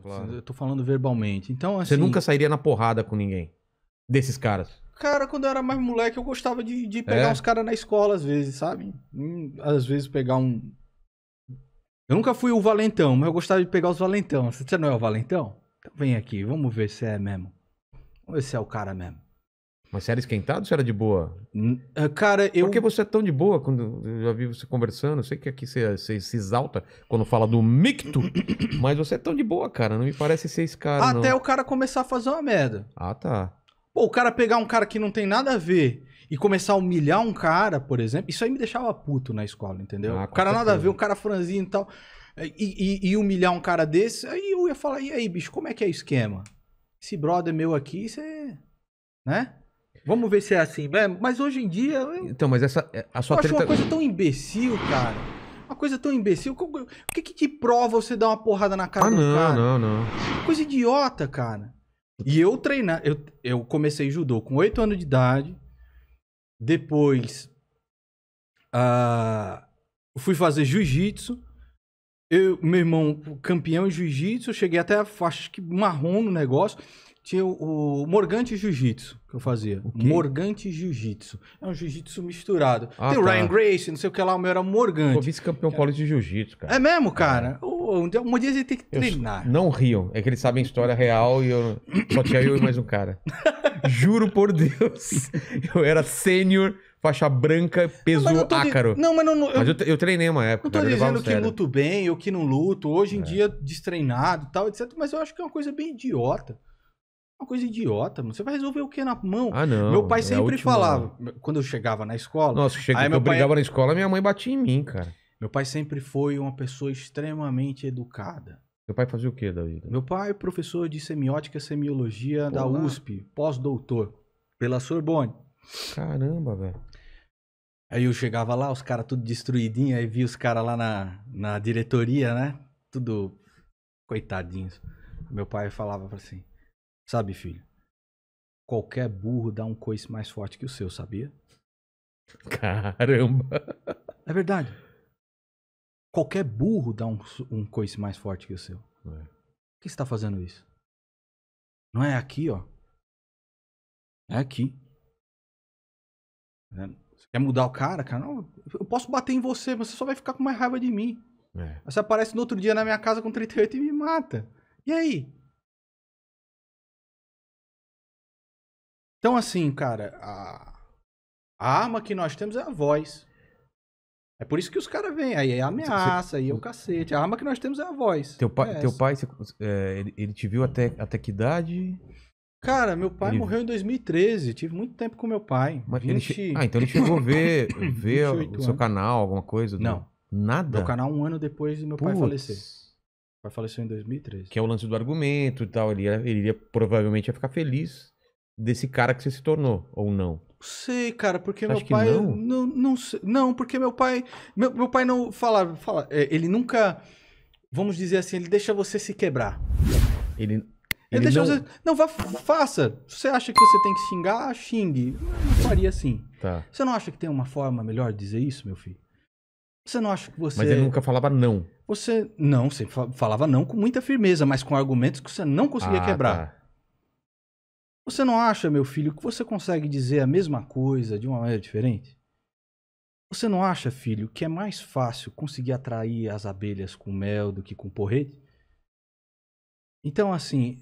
Claro. Eu tô falando verbalmente. Então, assim, Você nunca sairia na porrada com ninguém desses caras? Cara, quando eu era mais moleque, eu gostava de, de pegar é? uns caras na escola, às vezes, sabe? Hum, às vezes pegar um. Eu nunca fui o valentão, mas eu gostava de pegar os valentão. Você não é o valentão? Então vem aqui, vamos ver se é mesmo. Vamos ver se é o cara mesmo. Mas você era esquentado ou você era de boa? Ah, cara, eu. Por que você é tão de boa quando eu já vi você conversando? Eu sei que aqui você, você se exalta quando fala do micto, mas você é tão de boa, cara. Não me parece ser esse cara. Até não. o cara começar a fazer uma merda. Ah, tá. Pô, o cara pegar um cara que não tem nada a ver e começar a humilhar um cara, por exemplo, isso aí me deixava puto na escola, entendeu? Ah, o cara nada a ver, um cara franzinho e tal. Eh, e, e, e humilhar um cara desse, aí eu ia falar, e aí, bicho, como é que é o esquema? Esse brother meu aqui, você. né? Vamos ver se é assim. É, mas hoje em dia. Eu, então, mas essa. É, a sua eu treta... acho uma coisa tão imbecil, cara. Uma coisa tão imbecil. O que, que te prova você dar uma porrada na cara ah, do não, cara? Não, não, não. Coisa idiota, cara. E eu treinar. Eu, eu comecei judô com 8 anos de idade. Depois. Uh, fui fazer jiu-jitsu. Eu, meu irmão, campeão em jiu-jitsu, eu cheguei até acho que marrom no negócio. Tinha o, o Morgante Jiu-Jitsu que eu fazia. Morgante Jiu-Jitsu. É um jiu-jitsu misturado. Ah, Tem o tá. Ryan Grace, não sei o que lá, o meu era Morgante. Eu vice-campeão paulista de jiu-jitsu, cara. É mesmo, cara? É. Um dia, um dia tem que eu treinar. Não riam. É que eles sabem história real e eu só tinha eu e mais um cara. Juro por Deus. Eu era sênior faixa branca, peso não, mas ácaro. De... Não, mas não, não, Mas eu, eu treinei uma época. Não tô dizendo que sério. luto bem ou que não luto. Hoje em é. dia, destreinado e tal, etc. Mas eu acho que é uma coisa bem idiota. Uma coisa idiota, mano. Você vai resolver o que na mão? Ah, não. Meu pai é sempre falava, quando eu chegava na escola. Nossa, chega, aí meu eu pai... brigava na escola, minha mãe batia em mim, cara. Meu pai sempre foi uma pessoa extremamente educada. Meu pai fazia o que da vida? Meu pai é professor de semiótica e semiologia da USP, pós-doutor, pela Sorbonne. Caramba, velho. Aí eu chegava lá, os caras tudo destruidinho, aí vi os caras lá na, na diretoria, né? Tudo coitadinhos. Meu pai falava assim: Sabe, filho? Qualquer burro dá um coice mais forte que o seu, sabia? Caramba! É verdade. Qualquer burro dá um, um coice mais forte que o seu. É. Por que você tá fazendo isso? Não é aqui, ó. É aqui. É. Você quer mudar o cara, cara? Não, eu posso bater em você, mas você só vai ficar com mais raiva de mim. É. Você aparece no outro dia na minha casa com 38 e me mata. E aí? Então, assim, cara, a, a arma que nós temos é a voz. É por isso que os caras vêm. Aí é ameaça, você, aí é o cacete. A arma que nós temos é a voz. Teu pai, é teu pai você, é, ele, ele, te viu até, até que idade? Cara, meu pai ele... morreu em 2013. Tive muito tempo com meu pai. Mas 20... ele Ah, então ele chegou a ver, ver o anos. seu canal, alguma coisa? Não. Nada? Meu canal um ano depois do meu Puts. pai falecer. Meu pai faleceu em 2013. Que é o lance do argumento e tal. Ele, ia, ele ia, provavelmente ia ficar feliz desse cara que você se tornou, ou não? Sei, cara, porque você meu pai. Não? Não, não, não, porque meu pai. Meu, meu pai não fala, fala. É, ele nunca. Vamos dizer assim, ele deixa você se quebrar. Ele. Ele, ele deixa não... você. Não, vá, faça. Se você acha que você tem que xingar, ah, xingue. Eu não faria assim. Tá. Você não acha que tem uma forma melhor de dizer isso, meu filho? Você não acha que você. Mas ele nunca falava não. Você. Não, você falava não com muita firmeza, mas com argumentos que você não conseguia ah, quebrar. Tá. Você não acha, meu filho, que você consegue dizer a mesma coisa de uma maneira diferente? Você não acha, filho, que é mais fácil conseguir atrair as abelhas com mel do que com porrete? Então, assim.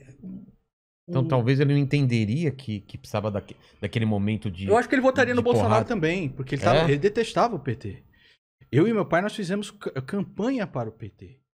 Então, um... talvez ele não entenderia que, que precisava daque, daquele momento de. Eu acho que ele votaria no porrada. Bolsonaro também, porque ele, tava, é? ele detestava o PT. Eu e meu pai nós fizemos campanha para o PT.